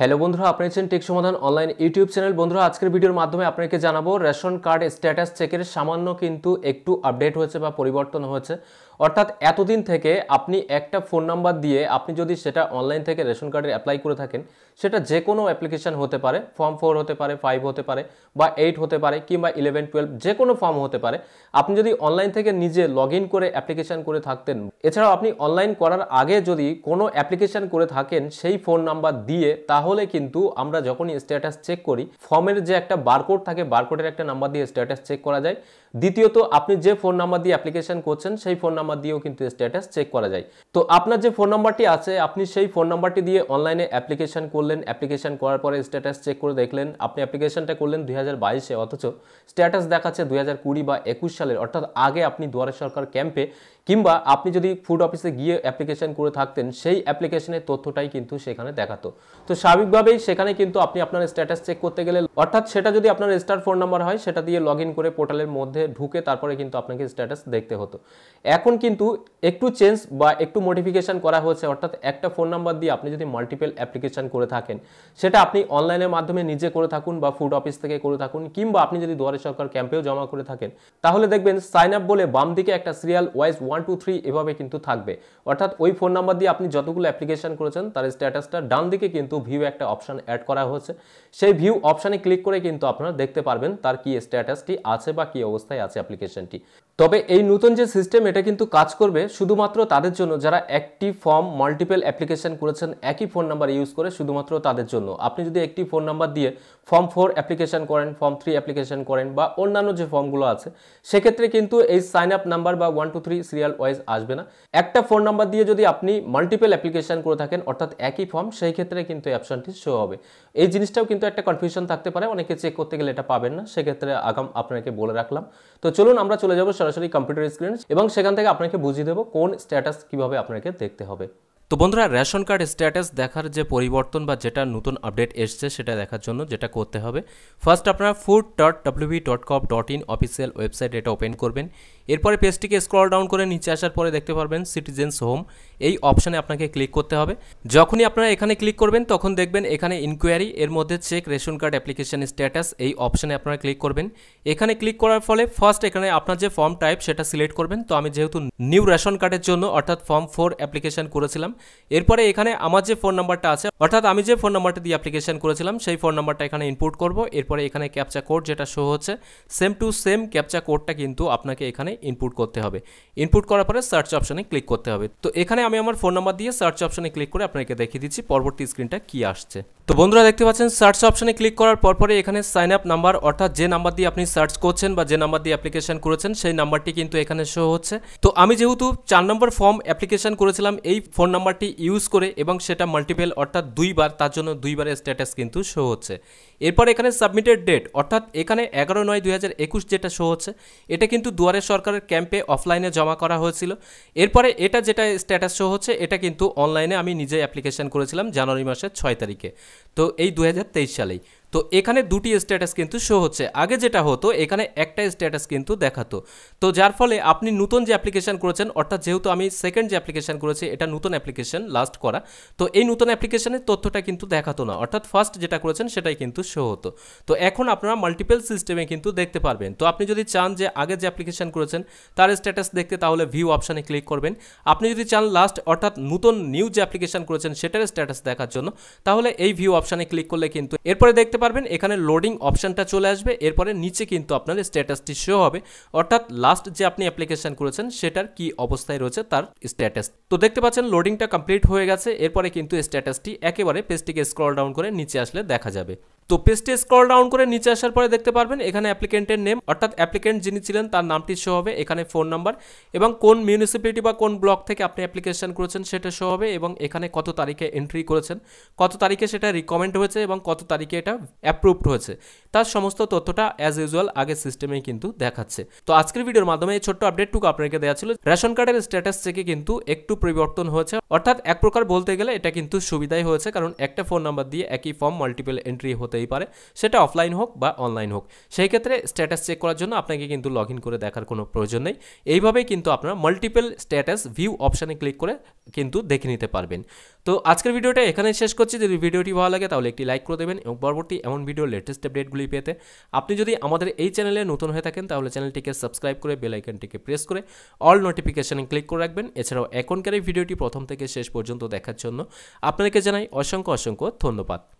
hello বন্ধুরা আপনি আছেন টেক সমাধান অনলাইন ইউটিউব চ্যানেল বন্ধুরা আজকের ভিডিওর মাধ্যমে আপনাকে জানাবো রেশন কার্ড স্ট্যাটাস চেকের সামান্য কিন্তু একটু আপডেট হয়েছে বা পরিবর্তন হয়েছে অর্থাৎ এতদিন থেকে আপনি একটা ফোন নাম্বার দিয়ে আপনি যদি সেটা অনলাইন থেকে রেশন কার্ডের অ্যাপ্লাই করে থাকেন সেটা যে কোনো অ্যাপ্লিকেশান হতে পারে ফর্ম ফোর হতে পারে ফাইভ হতে পারে বা এইট হতে পারে কিংবা ইলেভেন টুয়েলভ যে কোনো ফর্ম হতে পারে আপনি যদি অনলাইন থেকে নিজে লগ করে অ্যাপ্লিকেশান করে থাকতেন এছাড়াও আপনি অনলাইন করার আগে যদি কোনো অ্যাপ্লিকেশান করে থাকেন সেই ফোন নাম্বার দিয়ে তাহলে তাহলে কিন্তু আমরা যখনই স্ট্যাটাস চেক করি ফর্মের যে একটা বারকোড থাকে বারকোডের একটা নাম্বার দিয়ে স্ট্যাটাস চেক করা যায় দ্বিতীয়ত আপনি যে ফোন নাম্বার দিয়ে অ্যাপ্লিকেশন করছেন সেই ফোন নাম্বার দিয়েও কিন্তু স্ট্যাটাস চেক করা যায় তো আপনার যে ফোন নাম্বারটি আছে আপনি সেই ফোন নাম্বারটি দিয়ে অনলাইনে অ্যাপ্লিকেশন করলেন অ্যাপ্লিকেশন করার পরে স্ট্যাটাস চেক করে দেখলেন আপনি অ্যাপ্লিকেশনটা করলেন দুই হাজার বাইশে অথচ স্ট্যাটাস দেখাচ্ছে দুই বা একুশ সালের অর্থাৎ আগে আপনি দুয়ারে সরকার ক্যাম্পে কিংবা আপনি যদি ফুড অফিসে গিয়ে অ্যাপ্লিকেশন করে থাকতেন সেই অ্যাপ্লিকেশনের তথ্যটাই কিন্তু সেখানে দেখাতো তো স্বাভাবিকভাবেই সেখানে কিন্তু আপনি আপনার স্ট্যাটাস চেক করতে গেলে অর্থাৎ সেটা যদি আপনার রেজিস্টার ফোন নাম্বার হয় সেটা দিয়ে লগ করে পোর্টালের মধ্যে ঢুকে তারপরে কিন্তু আপনাকে স্ট্যাটাস দেখতে হতো এখন কিন্তু একটু চেঞ্জ বা একটু মডিফিকেশান করা হয়েছে অর্থাৎ একটা ফোন নাম্বার দিয়ে আপনি যদি মাল্টিপল অ্যাপ্লিকেশান করে থাকেন সেটা আপনি অনলাইনের মাধ্যমে নিজে করে থাকুন বা ফুড অফিস থেকে করে থাকুন কিংবা আপনি যদি দুয়ারে সরকার ক্যাম্পেও জমা করে থাকেন তাহলে দেখবেন সাইন আপ বলে বাম দিকে একটা serial wise one two three এভাবে কিন্তু থাকবে অর্থাৎ ওই ফোন নাম্বার দিয়ে আপনি যতগুলো অ্যাপ্লিকেশান করেছেন তার স্ট্যাটাসটা ডান দিকে কিন্তু ভিউ একটা অপশান অ্যাড করা হয়েছে সেই ভিউ অপশানে ক্লিক করে কিন্তু আপনারা দেখতে পারবেন তার কি স্ট্যাটাসটি আছে বা কি অবস্থায় আছে অ্যাপ্লিকেশনটি তবে এই নতুন যে সিস্টেম এটা কিন্তু কাজ করবে শুধুমাত্র তাদের জন্য যারা একটি ফর্ম মাল্টিপল অ্যাপ্লিকেশন করেছেন একই ফোন নাম্বার ইউজ করে শুধুমাত্র তাদের জন্য আপনি যদি একটি ফোন নাম্বার দিয়ে ফর্ম ফোর অ্যাপ্লিকেশন করেন ফর্ম থ্রি অ্যাপ্লিকেশন করেন বা অন্যান্য যে ফর্মগুলো আছে সেক্ষেত্রে কিন্তু এই সাইন আপ নাম্বার বা one two three serial wise আসবে না একটা ফোন নাম্বার দিয়ে যদি আপনি মাল্টিপল অ্যাপ্লিকেশন করে থাকেন অর্থাৎ একই ফর্ম সেই ক্ষেত্রে কিন্তু অ্যাপশনটি শো হবে এই জিনিসটাও কিন্তু একটা কনফিউশন থাকতে পারে অনেকে চেক করতে গেলে এটা পাবেন না সেক্ষেত্রে আগাম আপনাকে বলে রাখলাম তো চলুন আমরা চলে যাবো সরাসরি কম্পিউটার স্ক্রিন এবং সেখান থেকে আপনাকে বুঝিয়ে দেবো কোন স্ট্যাটাস কিভাবে আপনাকে দেখতে হবে তো বন্ধুরা রেশন কার্ড স্ট্যাটাস দেখার যে পরিবর্তন বা যেটা নতুন আপডেট এসছে সেটা দেখার জন্য যেটা করতে হবে ফার্স্ট আপনারা food dot WB dot gov dot in official website এটা ওপেন করবেন এরপরে পেজটিকে স্ক্রল ডাউন করে নিচে আসার পরে দেখতে পারবেন সিটিজেন্স হোম এই অপশানে আপনাকে ক্লিক করতে হবে যখনই আপনারা এখানে ক্লিক করবেন তখন দেখবেন এখানে ইনকোয়ারি এর মধ্যে check ration card application status এই অপশানে আপনারা ক্লিক করবেন এখানে ক্লিক করার ফলে ফার্স্ট এখানে আপনার যে ফর্ম টাইপ সেটা সিলেক্ট করবেন তো আমি যেহেতু নিউ রেশন কার্ডের জন্য অর্থাৎ ফর্ম ফোর অ্যাপ্লিকেশন করেছিলাম এরপরে এখানে আমার যে ফোন নাম্বারটা আছে অর্থাৎ আমি যে ফোন নাম্বারটা দিয়ে অ্যাপ্লিকেশন করেছিলাম সেই ফোন নাম্বারটা এখানে ইনপুট করব এরপরে এখানে ক্যাপচা কোড যেটা শো হচ্ছে সেম টু সেম ক্যাপচা কোডটা কিন্তু আপনাকে এখানে ইনপুট করতে হবে ইনপুট করার পরে সার্চ অপশনে ক্লিক করতে হবে তো এখানে আমি আমার ফোন নাম্বার দিয়ে সার্চ অপশনে ক্লিক করে আপনাকে দেখিয়ে দিচ্ছি পরবর্তী স্ক্রিনটা কি আসছে তো বন্ধুরা দেখতে পাচ্ছেন সার্চ অপশনে ক্লিক করার পরপরে এখানে সাইন আপ নাম্বার অর্থাৎ যে নাম্বার দিয়ে আপনি সার্চ করছেন বা যে নাম্বার দিয়ে অ্যাপ্লিকেশন করেছেন সেই নাম্বারটি কিন্তু এখানে শো হচ্ছে তো আমি যেহেতু চার নম্বর ফর্ম অ্যাপ্লিকেশন করেছিলাম এই ফোন নাম্বার নাম্বারটি ইউজ করে এবং সেটা মাল্টিপেল অর্থাৎ দুইবার তার জন্য দুইবারের স্ট্যাটাস কিন্তু শো হচ্ছে এরপর এখানে সাবমিটেড ডেট অর্থাৎ এখানে এগারো নয় দুই যেটা শো হচ্ছে এটা কিন্তু দুয়ারে সরকারের ক্যাম্পে অফলাইনে জমা করা হয়েছিল এরপরে এটা যেটা স্ট্যাটাস শো হচ্ছে এটা কিন্তু অনলাইনে আমি নিজে অ্যাপ্লিকেশন করেছিলাম জানুয়ারি মাসের ছয় তারিখে তো এই দু সালেই তো এখানে দুটি স্ট্যাটাস কিন্তু শো হচ্ছে আগে যেটা হতো এখানে একটা স্ট্যাটাস কিন্তু দেখাতো তো যার ফলে আপনি নতুন যে অ্যাপ্লিকেশান করেছেন অর্থাৎ যেহেতু আমি সেকেন্ড যে অ্যাপ্লিকেশান করেছি এটা নতুন অ্যাপ্লিকেশান লাস্ট করা তো এই নতুন অ্যাপ্লিকেশানের তথ্যটা কিন্তু দেখাতো না অর্থাৎ ফার্স্ট যেটা করেছেন সেটাই কিন্তু শো হতো তো এখন আপনারা মাল্টিপল সিস্টেমে কিন্তু দেখতে পারবেন তো আপনি যদি চান যে আগে যে অ্যাপ্লিকেশান করেছেন তার স্ট্যাটাস দেখতে তাহলে ভিউ অপশানে ক্লিক করবেন আপনি যদি চান লাস্ট অর্থাৎ নতুন নিউ যে অ্যাপ্লিকেশান করেছেন সেটার স্ট্যাটাস দেখার জন্য তাহলে এই ভিউ অপশানে ক্লিক করলে কিন্তু এরপরে দেখতে দেখতে পারবেন এখানে লোডিং অপশানটা চলে আসবে এরপরে নিচে কিন্তু আপনার স্ট্যাটাসটি শো হবে অর্থাৎ লাস্ট যে আপনি অ্যাপ্লিকেশান করেছেন সেটার কি অবস্থায় রয়েছে তার স্ট্যাটাস তো দেখতে পাচ্ছেন লোডিংটা কমপ্লিট হয়ে গেছে এরপরে কিন্তু স্ট্যাটাসটি একেবারে পেজটিকে স্ক্রল ডাউন করে নিচে আসলে দেখা যাবে তো পেজটি স্ক্রল ডাউন করে নিচে আসার পরে দেখতে পারবেন এখানে অ্যাপ্লিকেন্টের নেম অর্থাৎ অ্যাপ্লিকেন্ট যিনি ছিলেন তার নামটি শো হবে এখানে ফোন নাম্বার এবং কোন মিউনিসিপ্যালিটি বা কোন ব্লক থেকে আপনি অ্যাপ্লিকেশন করেছেন সেটা শো হবে এবং এখানে কত তারিখে এন্ট্রি করেছেন কত তারিখে সেটা রিকমেন্ড হয়েছে এবং কত তারিখে এটা অ্যাপ্রুভড হয়েছে তার সমস্ত তথ্যটা অ্যাজ ইউজুয়াল আগে সিস্টেমে কিন্তু দেখাচ্ছে তো আজকের ভিডিওর মাধ্যমে এই ছোট্ট আপডেটটুকু আপনাকে দেওয়া ছিল রেশন কার্ডের স্ট্যাটাস থেকে কিন্তু একটু পরিবর্তন হয়েছে অর্থাৎ এক প্রকার বলতে গেলে এটা কিন্তু সুবিধাই হয়েছে কারণ একটা ফোন নাম্বার দিয়ে একই ফর্ম মাল্টিপল এন্ট্রি হতে হতেই পারে সেটা অফলাইন হোক বা অনলাইন হোক সেই ক্ষেত্রে স্ট্যাটাস চেক করার জন্য আপনাকে কিন্তু লগ করে দেখার কোনো প্রয়োজন নেই এইভাবেই কিন্তু আপনারা মাল্টিপল স্ট্যাটাস ভিউ অপশানে ক্লিক করে কিন্তু দেখে নিতে পারবেন তো আজকের ভিডিওটা এখানে শেষ করছি যদি ভিডিওটি ভালো লাগে তাহলে একটি লাইক করে দেবেন এবং পরবর্তী এমন ভিডিও লেটেস্ট আপডেটগুলি পেতে আপনি যদি আমাদের এই চ্যানেলে নতুন হয়ে থাকেন তাহলে চ্যানেলটিকে সাবস্ক্রাইব করে বেলাইকনটিকে প্রেস করে অল নোটিফিকেশানে ক্লিক করে রাখবেন এছাড়াও এখনকার এই ভিডিওটি প্রথম থেকে শেষ পর্যন্ত দেখার জন্য আপনাদেরকে জানাই অসংখ্য অসংখ্য ধন্যবাদ